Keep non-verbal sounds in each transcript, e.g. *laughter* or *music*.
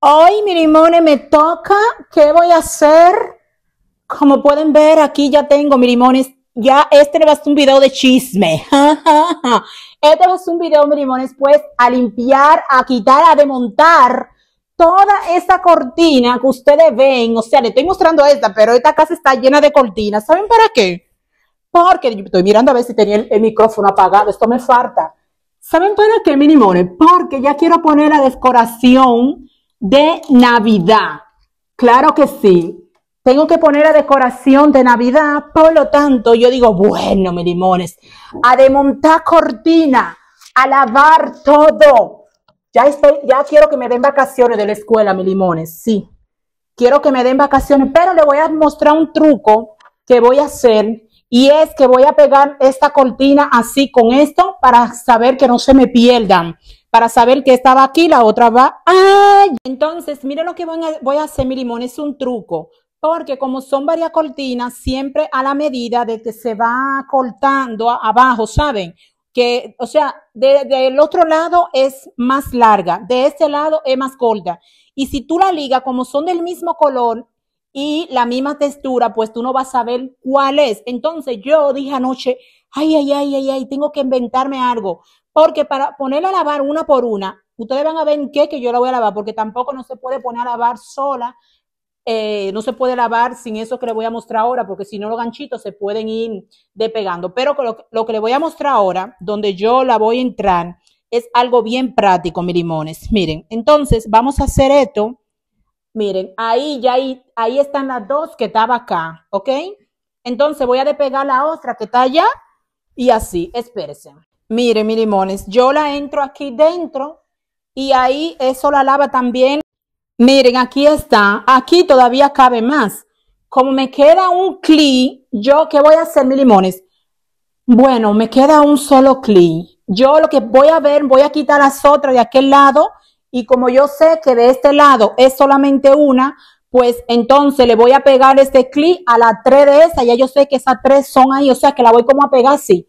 Hoy mi limone me toca. ¿Qué voy a hacer? Como pueden ver, aquí ya tengo mi limones. Ya este va a ser un video de chisme. *laughs* este va a ser un video, mi pues a limpiar, a quitar, a desmontar toda esa cortina que ustedes ven. O sea, le estoy mostrando esta, pero esta casa está llena de cortinas. ¿Saben para qué? Porque yo estoy mirando a ver si tenía el, micrófono apagado. Esto me falta. ¿Saben para qué, mi limones? Porque ya quiero poner la decoración de Navidad. Claro que sí. Tengo que poner la decoración de Navidad, por lo tanto, yo digo, bueno, mi limones, a desmontar cortina, a lavar todo. Ya estoy, ya quiero que me den vacaciones de la escuela, mi limones, sí. Quiero que me den vacaciones, pero le voy a mostrar un truco que voy a hacer y es que voy a pegar esta cortina así con esto para saber que no se me pierdan para saber que estaba aquí, la otra va. Ay, Entonces, mire lo que voy a, hacer, mi limón, es un truco, porque como son varias cortinas, siempre a la medida de que se va cortando abajo, ¿saben? Que, o sea, del otro lado es más larga, de este lado es más corta. Y si tú la ligas, como son del mismo color, y la misma textura, pues tú no vas a saber cuál es. Entonces yo dije anoche, ay, ay, ay, ay, ay, tengo que inventarme algo. Porque para ponerla a lavar una por una, ustedes van a ver en qué que yo la voy a lavar, porque tampoco no se puede poner a lavar sola, eh, no se puede lavar sin eso que le voy a mostrar ahora, porque si no los ganchitos se pueden ir despegando. Pero lo, que le voy a mostrar ahora, donde yo la voy a entrar, es algo bien práctico, mis limones. Miren, entonces vamos a hacer esto. Miren, ahí ya ahí, están las dos que estaba acá, ¿ok? Entonces voy a despegar la otra que está allá y así, espérense. Miren, mi limones, yo la entro aquí dentro y ahí eso la lava también. Miren, aquí está. Aquí todavía cabe más. Como me queda un cli, yo, ¿qué voy a hacer, mi limones? Bueno, me queda un solo cli. Yo lo que voy a ver, voy a quitar las otras de aquel lado y como yo sé que de este lado es solamente una, pues entonces le voy a pegar este clip a la tres de esa, ya yo sé que esas tres son ahí, o sea que la voy como a pegar así.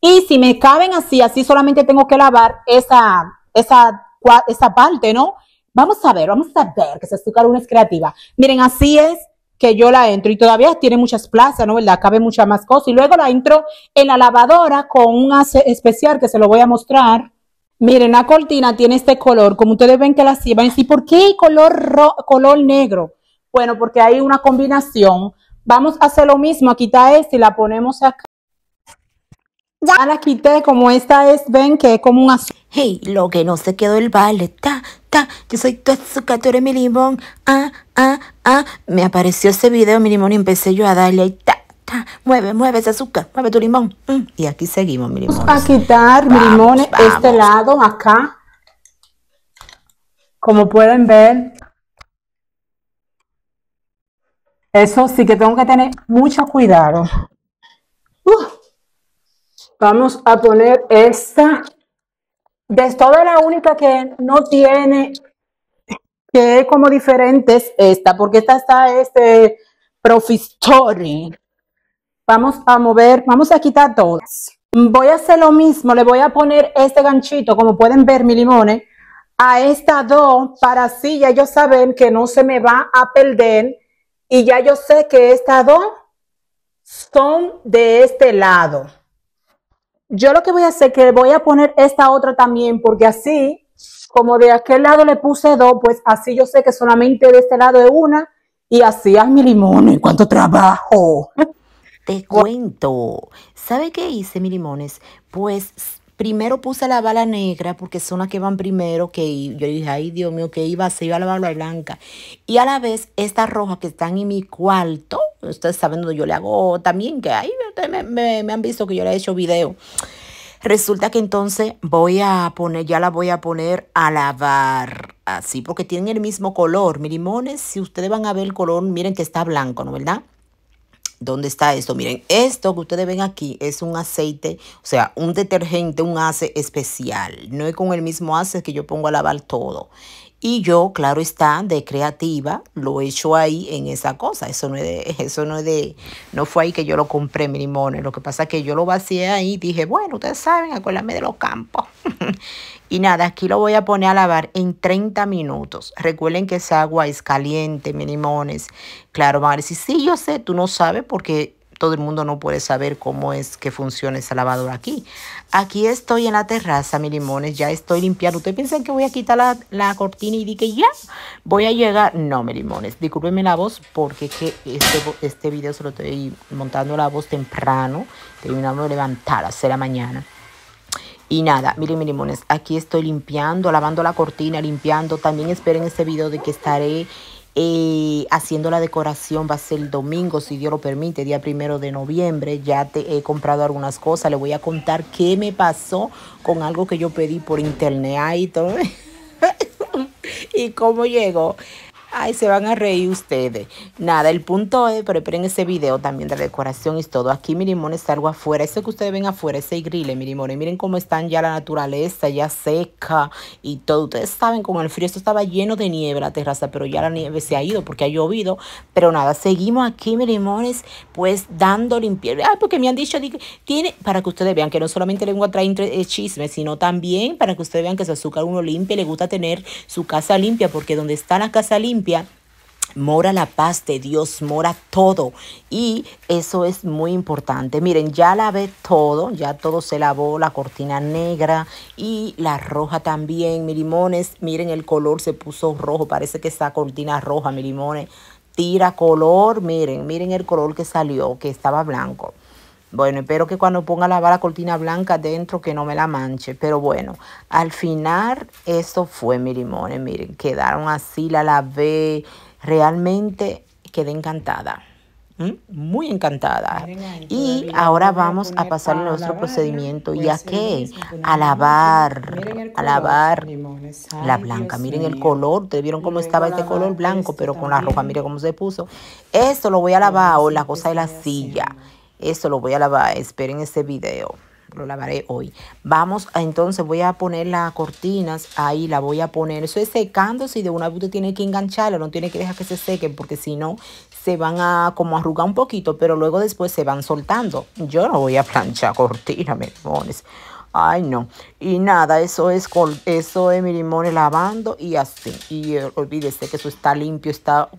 Y si me caben así, así solamente tengo que lavar esa, esa, esa parte, ¿no? Vamos a ver, vamos a ver, que esa azúcar una es creativa. Miren, así es que yo la entro y todavía tiene muchas plazas, ¿no? ¿Verdad? Cabe muchas más cosas. Y luego la entro en la lavadora con un especial que se lo voy a mostrar. Miren, la cortina tiene este color, como ustedes ven que la llevan. ¿Y por qué color, color negro? Bueno, porque hay una combinación. Vamos a hacer lo mismo, a quitar si este y la ponemos acá. Ya la quité, como esta es, ven que es como un azúcar. Hey, lo que no se quedó el vale, ta, ta, yo soy tu azúcar, tú eres mi limón, ah, ah, ah. Me apareció ese video, mi limón, y empecé yo a darle ta, ta, mueve, mueve ese azúcar, mueve tu limón. Mm, y aquí seguimos, mi limón. Vamos a quitar, mi limón, este lado, acá. Como pueden ver, eso sí que tengo que tener mucho cuidado. Vamos a poner esta. De toda la única que no tiene, que es como diferente, es esta, porque esta está este Profistori. Vamos a mover, vamos a quitar todas. Voy a hacer lo mismo, le voy a poner este ganchito, como pueden ver, mi limones, eh, a esta dos, para así ya ellos saben que no se me va a perder. Y ya yo sé que estas dos son de este lado yo lo que voy a hacer es que voy a poner esta otra también, porque así, como de aquel lado le puse dos, pues así yo sé que solamente de este lado es una, y así, haz mi limón, cuánto trabajo! *laughs* Te cuento, ¿sabe qué hice, mi limones? Pues primero puse la bala negra porque son las que van primero que yo dije, ay Dios mío, que iba, se iba a la bala blanca. Y a la vez, estas rojas que están en mi cuarto, Ustedes saben dónde yo le hago también, que ahí me, han visto que yo le he hecho video. Resulta que entonces voy a poner, ya la voy a poner a lavar. Así, porque tienen el mismo color. Mis limones, si ustedes van a ver el color, miren que está blanco, ¿no verdad? ¿Dónde está esto? Miren, esto que ustedes ven aquí es un aceite, o sea, un detergente, un ace especial. No es con el mismo ace que yo pongo a lavar todo. Y yo, claro está, de creativa, lo he hecho ahí en esa cosa. Eso no es de, *laughs* eso no es de, no fue ahí que yo lo compré, mi limones. Lo que pasa es que yo lo vacié ahí y dije, bueno, ustedes saben, acuérdame de los campos. *laughs* y nada, aquí lo voy a poner a lavar en 30 minutos. Recuerden que esa agua es caliente, mi limones. Claro, van a decir, sí, yo sé, tú no sabes porque todo el mundo no puede saber cómo es que funciona esa lavadora aquí. Aquí estoy en la terraza, mi limones, ya estoy limpiando. ¿Ustedes piensan que voy a quitar la, cortina y di que ya voy a llegar? No, mi limones, discúlpenme la voz porque que este, este, video se lo estoy montando la voz temprano, terminando de levantar a la mañana. Y nada, miren mi limones, aquí estoy limpiando, lavando la cortina, limpiando. También esperen este video de que estaré eh, haciendo la decoración va a ser el domingo, si Dios lo permite, día primero de noviembre. Ya te he comprado algunas cosas. Le voy a contar qué me pasó con algo que yo pedí por internet y todo. *laughs* y cómo llegó. Ay, se van a reír ustedes. Nada, el punto es, pero esperen ese video también de decoración y todo. Aquí mi limón es algo afuera. Ese que ustedes ven afuera, ese grille mi limón. miren cómo están ya la naturaleza, ya seca y todo. Ustedes saben, con el frío esto estaba lleno de nieve la terraza, pero ya la nieve se ha ido porque ha llovido. Pero nada, seguimos aquí, mi limones, pues dando limpieza. Ay, porque me han dicho, tiene, para que ustedes vean que no solamente le vengo a traer eh, chismes, sino también para que ustedes vean que su azúcar uno limpia, le gusta tener su casa limpia, porque donde está la casa limpia, mora la paz de Dios, mora todo. Y eso es muy importante. Miren, ya lavé todo, ya todo se lavó, la cortina negra y la roja también, mi limones. Miren, el color se puso rojo, parece que está cortina roja, mi limones. Tira color, miren, miren el color que salió, que estaba blanco. Bueno, espero que cuando ponga la cortina blanca dentro que no me la manche. Pero bueno, al final esto fue mi limón. Miren, quedaron así, la lavé. Realmente quedé encantada. ¿Mm? Muy encantada. y ahora vamos a pasar nuestro procedimiento. ¿Y a qué? A lavar. a lavar la blanca. miren el color. ¿Te vieron cómo estaba este color blanco, pero con la ropa, Miren cómo se puso. Esto lo voy a lavar o la pues cosa de la silla. Eso lo voy a lavar, esperen este video. Lo lavaré hoy. Vamos, entonces voy a poner las cortinas ahí, la voy a poner. Eso es secando, si de una vez usted tiene que engancharla, no tiene que dejar que se sequen porque si no se van a como arrugar un poquito, pero luego después se van soltando. Yo no voy a planchar cortinas, me pones. Ay, no. Y nada, eso es, eso es mi limón lavando y así. Y eh, olvídese que eso está limpio, está...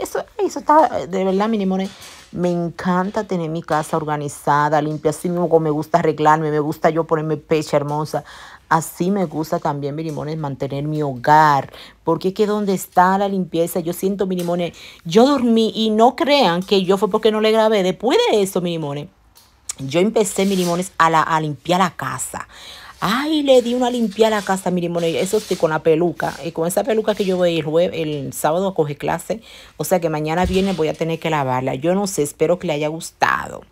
Eso, está, de verdad, mi limón me encanta tener mi casa organizada, limpia, así mismo me gusta arreglarme, me gusta yo ponerme pecha hermosa. Así me gusta también, mi limones, mantener mi hogar, porque es que donde está la limpieza, yo siento, mi limón, yo dormí y no crean que yo fue porque no le grabé. Después de eso, mi limón, yo empecé, mi limones, a, a limpiar la casa. Ay, le di una limpia a la casa, mi limones. Eso estoy con la peluca. Y con esa peluca que yo voy el jueves, el sábado a coger clase. O sea que mañana viene voy a tener que lavarla. Yo no sé, espero que le haya gustado.